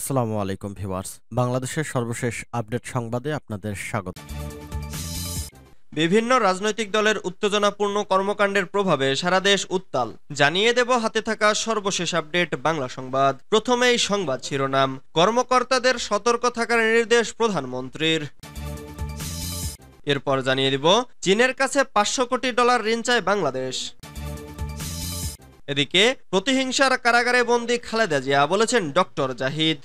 আসসালামু আলাইকুম ভিওয়ার্স বাংলাদেশের সর্বশেষ আপডেট সংবাদে আপনাদের স্বাগত বিভিন্ন রাজনৈতিক দলের উত্তেজনাপূর্ণ কর্মকাণ্ডের প্রভাবে সারা দেশ উত্তাল জানিয়ে দেব হাতে থাকা সর্বশেষ আপডেট বাংলা সংবাদ প্রথমেই সংবাদ শিরোনাম কর্মকর্তাদের সতর্ক থাকার নির্দেশ প্রধানমন্ত্রীর এরপর জানিয়ে দিব চীনের কাছে পাঁচশো কোটি ডলার ঋণ চায় বাংলাদেশ এদিকে প্রতিহিংসার কারাগারে বন্দি খালেদা জিয়া বলেছেন ডক্টর জাহিদ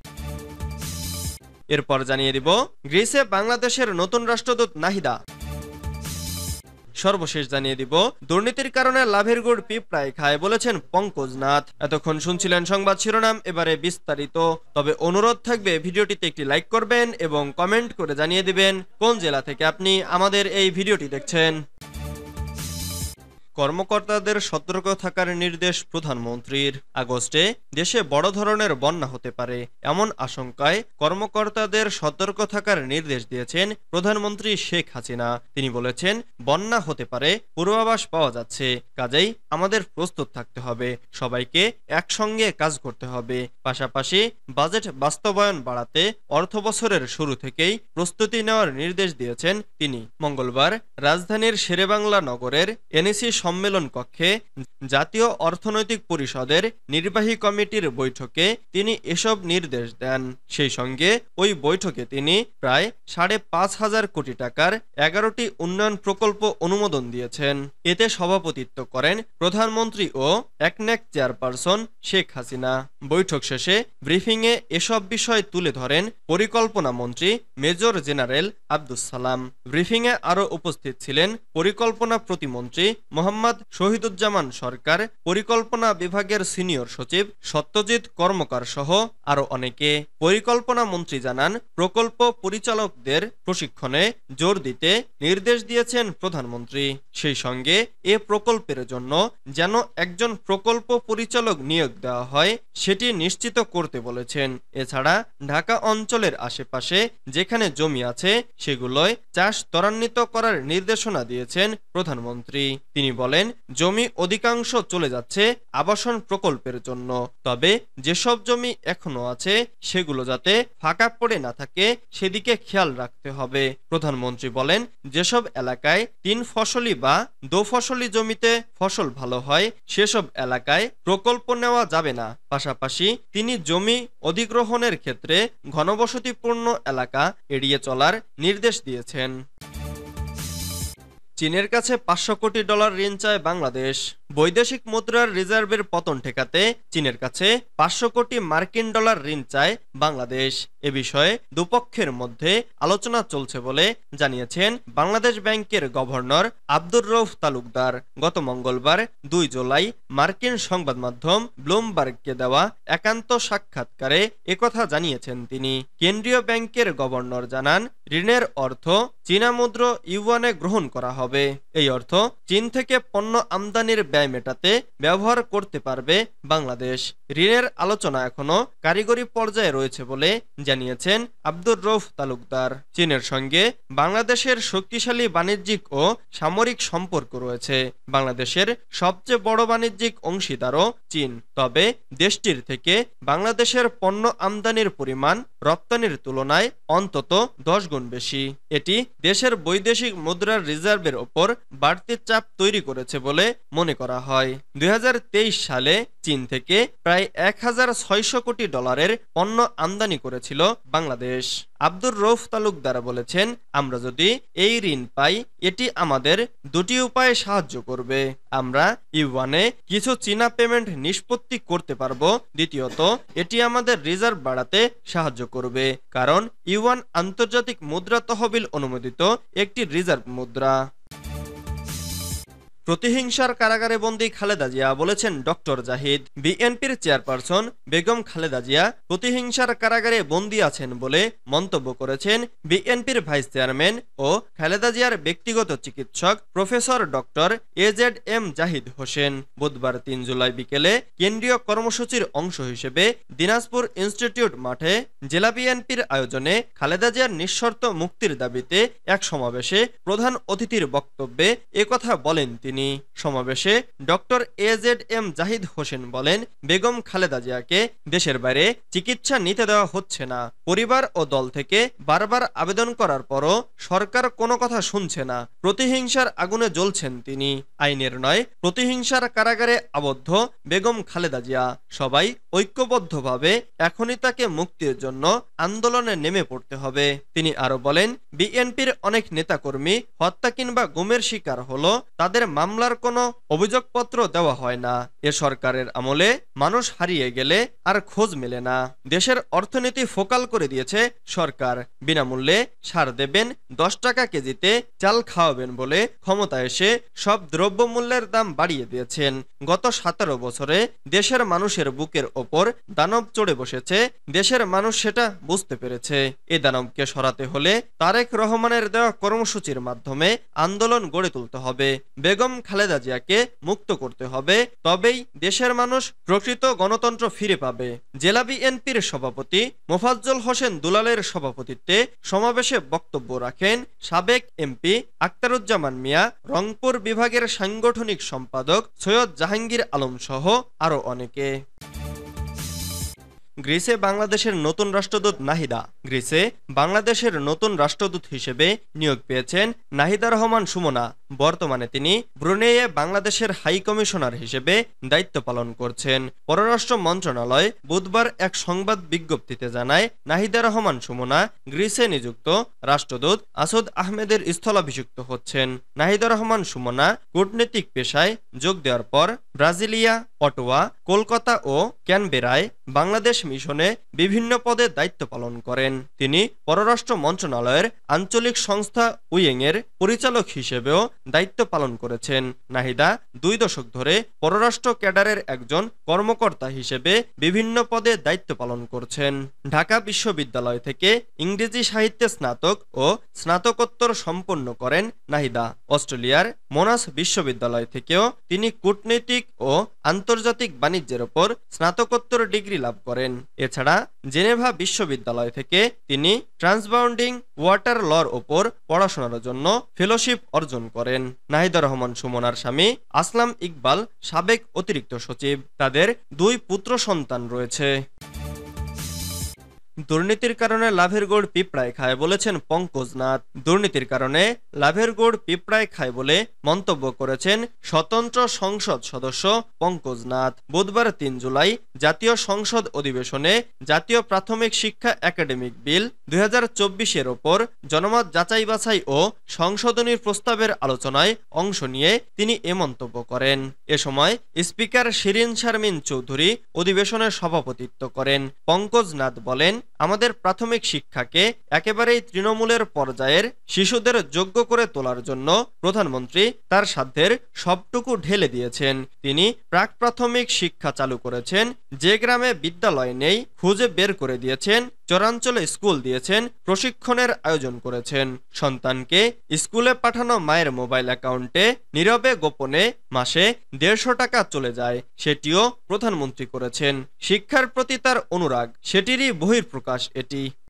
এরপর জানিয়ে দিব গ্রিসে বাংলাদেশের নতুন রাষ্ট্রদূত নাহিদা সর্বশেষ জানিয়ে দিব দুর্নীতির কারণে লাভের গুড় পিঁপড়ায় খায় বলেছেন পঙ্কজ নাথ এতক্ষণ শুনছিলেন সংবাদ শিরোনাম এবারে বিস্তারিত তবে অনুরোধ থাকবে ভিডিওটিতে একটি লাইক করবেন এবং কমেন্ট করে জানিয়ে দিবেন কোন জেলা থেকে আপনি আমাদের এই ভিডিওটি দেখছেন কর্মকর্তাদের সতর্ক থাকার নির্দেশ প্রধানমন্ত্রীর আগস্টে দেশে বড় ধরনের বন্যা হতে পারে এমন আশঙ্কায় কর্মকর্তাদের সতর্ক থাকার নির্দেশ দিয়েছেন প্রধানমন্ত্রী শেখ হাসিনা তিনি বলেছেন বন্যা হতে পারে পূর্বাভাস পাওয়া যাচ্ছে কাজেই আমাদের প্রস্তুত থাকতে হবে সবাইকে একসঙ্গে কাজ করতে হবে পাশাপাশি বাজেট বাস্তবায়ন বাড়াতে অর্থ বছরের শুরু থেকেই প্রস্তুতি নেওয়ার নির্দেশ দিয়েছেন তিনি মঙ্গলবার রাজধানীর শেরেবাংলা নগরের এনএসি সম্মেলন কক্ষে জাতীয় অর্থনৈতিক পরিষদের নির্বাহী কমিটির বৈঠকে তিনি এসব নির্দেশ দেন সেই সঙ্গে ওই বৈঠকে তিনি প্রায় সাড়ে পাঁচ হাজার কোটি টাকার এগারোটি উন্নয়ন প্রকল্প অনুমোদন দিয়েছেন এতে সভাপতিত্ব করেন প্রধানমন্ত্রী ও একনেক চেয়ারপারসন শেখ হাসিনা বৈঠক শেষে ব্রিফিংয়ে এসব বিষয় তুলে ধরেন পরিকল্পনা মন্ত্রী মেজর জেনারেল আব্দুস সালাম ব্রিফিংয়ে আরও উপস্থিত ছিলেন পরিকল্পনা প্রতিমন্ত্রী মোহাম্মদ মোহাম্মদ শহীদুজ্জামান সরকার পরিকল্পনা বিভাগের সিনিয়র সচিব সত্যজিৎ কর্মকার সহ আরও অনেকে পরিকল্পনা মন্ত্রী জানান প্রকল্প পরিচালকদের প্রশিক্ষণে জোর দিতে নির্দেশ দিয়েছেন প্রধানমন্ত্রী সেই সঙ্গে এ প্রকল্পের জন্য যেন একজন প্রকল্প পরিচালক নিয়োগ দেওয়া হয় সেটি নিশ্চিত করতে বলেছেন এছাড়া ঢাকা অঞ্চলের আশেপাশে যেখানে জমি আছে সেগুলোয় চাষ ত্বরান্বিত করার নির্দেশনা দিয়েছেন প্রধানমন্ত্রী তিনি বলেন জমি অধিকাংশ চলে যাচ্ছে আবাসন প্রকল্পের জন্য তবে যেসব জমি এখনো আছে সেগুলো যাতে ফাঁকা পড়ে না থাকে সেদিকে খেয়াল রাখতে হবে প্রধানমন্ত্রী বলেন যেসব এলাকায় তিন ফসলি বা ফসলি জমিতে ফসল ভালো হয় সেসব এলাকায় প্রকল্প নেওয়া যাবে না পাশাপাশি তিনি জমি অধিগ্রহণের ক্ষেত্রে ঘনবসতিপূর্ণ এলাকা এড়িয়ে চলার নির্দেশ দিয়েছেন চীনের কাছে পাঁচশো কোটি ডলার ঋণ চায় বাংলাদেশ বৈদেশিক মুদ্রার রিজার্ভের পতন ঠেকাতে চীনের কাছে পাঁচশো কোটি মার্কিন ডলার ঋণ চায় বাংলাদেশ এ বিষয়ে দুপক্ষের মধ্যে আলোচনা চলছে বলে জানিয়েছেন বাংলাদেশ ব্যাংকের গভর্নর আব্দুর রৌফ তালুকদার গত মঙ্গলবার দুই জুলাই মার্কিন সংবাদ মাধ্যম ব্লুমবার্গকে দেওয়া একান্ত সাক্ষাৎকারে একথা জানিয়েছেন তিনি কেন্দ্রীয় ব্যাংকের গভর্নর জানান ঋণের অর্থ চীনা মুদ্রা ইউয়ানে গ্রহণ করা হবে এই অর্থ চীন থেকে পণ্য আমদানির ব্যয় ব্যয় মেটাতে ব্যবহার করতে পারবে বাংলাদেশ ঋণের আলোচনা এখনও কারিগরি পর্যায়ে রয়েছে বলে জানিয়েছেন আব্দুর রৌফ তালুকদার চীনের সঙ্গে বাংলাদেশের শক্তিশালী বাণিজ্যিক ও সামরিক সম্পর্ক রয়েছে বাংলাদেশের সবচেয়ে বড় বাণিজ্যিক অংশীদারও চীন তবে দেশটির থেকে বাংলাদেশের পণ্য আমদানির পরিমাণ রপ্তানির তুলনায় অন্তত দশ গুণ বেশি এটি দেশের বৈদেশিক মুদ্রার রিজার্ভের ওপর বাড়তি চাপ তৈরি করেছে বলে মনে করা করা হয় দুই সালে চীন থেকে প্রায় এক কোটি ডলারের পণ্য আমদানি করেছিল বাংলাদেশ আব্দুর রৌফ তালুকদার বলেছেন আমরা যদি এই ঋণ পাই এটি আমাদের দুটি উপায়ে সাহায্য করবে আমরা ইউয়ানে কিছু চীনা পেমেন্ট নিষ্পত্তি করতে পারব দ্বিতীয়ত এটি আমাদের রিজার্ভ বাড়াতে সাহায্য করবে কারণ ইউয়ান আন্তর্জাতিক মুদ্রা তহবিল অনুমোদিত একটি রিজার্ভ মুদ্রা প্রতিহিংসার কারাগারে বন্দী খালেদা জিয়া বলেছেন ডক্টর জাহিদ বিএনপির চেয়ারপারসন বেগম খালেদা জিয়া প্রতিহিংসার কারাগারে বন্দী আছেন বলে মন্তব্য করেছেন বিএনপির ভাইস চেয়ারম্যান ও খালেদা জিয়ার ব্যক্তিগত চিকিৎসক professor doctor A Z M Zahid Hossain বুধবার তিন জুলাই বিকেলে কেন্দ্রীয় কর্মসূচির অংশ হিসেবে দিনাজপুর ইনস্টিটিউট মাঠে জেলা বিএনপির আয়োজনে খালেদা জিয়ার নিঃশর্ত মুক্তির দাবিতে এক সমাবেশে প্রধান অতিথির বক্তব্যে একথা বলেন তিনি তিনি সমাবেশে doctor A Z M Zahid Hossain বলেন বেগম খালেদা জিয়াকে দেশের বাইরে চিকিৎসা নিতে দেওয়া হচ্ছে না পরিবার ও দল থেকে বারবার আবেদন করার পরও সরকার কোনো কথা শুনছে না প্রতিহিংসার আগুনে জ্বলছেন তিনি আইনের নয় প্রতিহিংসার কারাগারে আবদ্ধ বেগম খালেদা জিয়া সবাই ঐক্যবদ্ধভাবে এখনই তাকে মুক্তির জন্য আন্দোলনে নেমে পড়তে হবে তিনি আরো বলেন বিএনপির অনেক নেতাকর্মী হত্যা কিংবা গুমের শিকার হলো তাদের মা মামলার কোনো অভিযোগপত্র দেওয়া হয় না এ সরকারের আমলে মানুষ হারিয়ে গেলে আর খোঁজ মেলে না দেশের অর্থনীতি ফোকাল করে দিয়েছে সরকার বিনামূল্যে সার দেবেন দশ টাকা কেজিতে চাল খাওয়াবেন বলে ক্ষমতা এসে সব দ্রব্যমূল্যের দাম বাড়িয়ে দিয়েছেন গত সতেরো বছরে দেশের মানুষের বুকের ওপর দানব চড়ে বসেছে দেশের মানুষ সেটা বুঝতে পেরেছে এ দানবকে সরাতে হলে তারেক রহমানের দেওয়া কর্মসূচির মাধ্যমে আন্দোলন গড়ে তুলতে হবে বেগম বেগম খালেদা জিয়াকে মুক্ত করতে হবে তবেই দেশের মানুষ প্রকৃত গণতন্ত্র ফিরে পাবে জেলা বিএনপির সভাপতি মোফাজ্জল হোসেন দুলালের সভাপতিত্বে সমাবেশে বক্তব্য রাখেন সাবেক এমপি আক্তারুজ্জামান মিয়া রংপুর বিভাগের সাংগঠনিক সম্পাদক সৈয়দ জাহাঙ্গীর আলম সহ আরও অনেকে গ্রিসে বাংলাদেশের নতুন রাষ্ট্রদূত নাহিদা গ্রিসে বাংলাদেশের নতুন রাষ্ট্রদূত হিসেবে নিয়োগ পেয়েছেন নাহিদা রহমান সুমনা বর্তমানে তিনি ব্রুনেয়ে বাংলাদেশের হাই কমিশনার হিসেবে দায়িত্ব পালন করছেন পররাষ্ট্র মন্ত্রণালয় বুধবার এক সংবাদ বিজ্ঞপ্তিতে জানায় নাহিদা রহমান সুমনা গ্রিসে নিযুক্ত রাষ্ট্রদূত আসদ আহমেদের স্থলাভিযুক্ত হচ্ছেন নাহিদা রহমান সুমনা কূটনৈতিক পেশায় যোগ দেওয়ার পর ব্রাজিলিয়া অটোয়া কলকাতা ও ক্যানবেরায় বাংলাদেশ মিশনে বিভিন্ন পদে দায়িত্ব পালন করেন তিনি পররাষ্ট্র মন্ত্রণালয়ের আঞ্চলিক সংস্থা উইংয়ের পরিচালক হিসেবেও দায়িত্ব পালন করেছেন নাহিদা দুই দশক ধরে পররাষ্ট্র ক্যাডারের একজন কর্মকর্তা হিসেবে বিভিন্ন পদে দায়িত্ব পালন করছেন ঢাকা বিশ্ববিদ্যালয় থেকে ইংরেজি সাহিত্যে স্নাতক ও স্নাতকোত্তর সম্পন্ন করেন নাহিদা অস্ট্রেলিয়ার মোনাস বিশ্ববিদ্যালয় থেকেও তিনি কূটনৈতিক ও আন্তর্জাতিক বাণিজ্যের ওপর স্নাতকোত্তর ডিগ্রি লাভ করেন এছাড়া জেনেভা বিশ্ববিদ্যালয় থেকে তিনি ট্রান্সবাউন্ডিং ওয়াটার লর ওপর পড়াশোনার জন্য ফেলোশিপ অর্জন করেন নাহিদ রহমান সুমনার স্বামী আসলাম ইকবাল সাবেক অতিরিক্ত সচিব তাদের দুই পুত্র সন্তান রয়েছে দুর্নীতির কারণে লাভের গোড় পিঁপড়ায় খায় বলেছেন পঙ্কজ নাথ দুর্নীতির কারণে লাভের গোড় পিঁপড়ায় খায় বলে মন্তব্য করেছেন স্বতন্ত্র সংসদ সদস্য পঙ্কজ নাথ বুধবার তিন জুলাই জাতীয় সংসদ অধিবেশনে জাতীয় প্রাথমিক শিক্ষা একাডেমিক বিল দুই এর ওপর জনমত যাচাই বাছাই ও সংশোধনীর প্রস্তাবের আলোচনায় অংশ নিয়ে তিনি এ মন্তব্য করেন এ সময় স্পিকার শিরিন শারমিন চৌধুরী অধিবেশনের সভাপতিত্ব করেন পঙ্কজ নাথ বলেন আমাদের প্রাথমিক শিক্ষাকে একেবারেই তৃণমূলের পর্যায়ের শিশুদের যোগ্য করে তোলার জন্য প্রধানমন্ত্রী তার সাধ্যের সবটুকু ঢেলে দিয়েছেন তিনি প্রাক প্রাথমিক শিক্ষা চালু করেছেন যে গ্রামে বিদ্যালয় নেই খুঁজে বের করে দিয়েছেন চরাঞ্চলে স্কুল দিয়েছেন প্রশিক্ষণের আয়োজন করেছেন সন্তানকে স্কুলে পাঠানো মায়ের মোবাইল অ্যাকাউন্টে নীরবে গোপনে মাসে দেড়শো টাকা চলে যায় সেটিও প্রধানমন্ত্রী করেছেন শিক্ষার প্রতি তার অনুরাগ সেটিরই বহির্প্রকাশ পাশ এটি